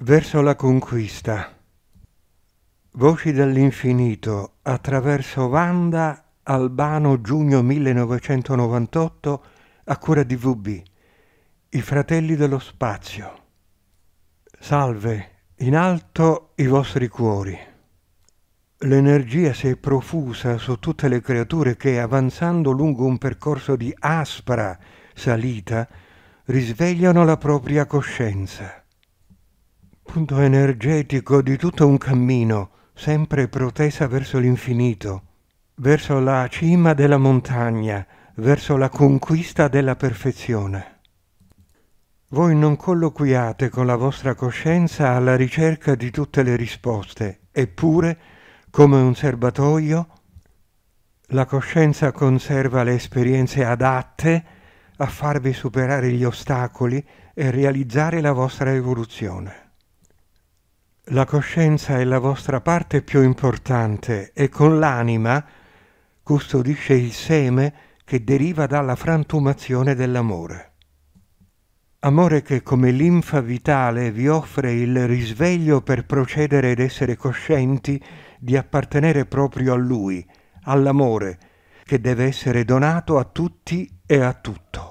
Verso la conquista. Voci dall'infinito attraverso Vanda Albano giugno 1998 a cura di VB. I fratelli dello spazio. Salve, in alto i vostri cuori. L'energia si è profusa su tutte le creature che, avanzando lungo un percorso di aspra salita, risvegliano la propria coscienza spunto energetico di tutto un cammino, sempre protesa verso l'infinito, verso la cima della montagna, verso la conquista della perfezione. Voi non colloquiate con la vostra coscienza alla ricerca di tutte le risposte, eppure, come un serbatoio, la coscienza conserva le esperienze adatte a farvi superare gli ostacoli e realizzare la vostra evoluzione. La coscienza è la vostra parte più importante e con l'anima custodisce il seme che deriva dalla frantumazione dell'amore. Amore che come linfa vitale vi offre il risveglio per procedere ed essere coscienti di appartenere proprio a lui, all'amore, che deve essere donato a tutti e a tutto.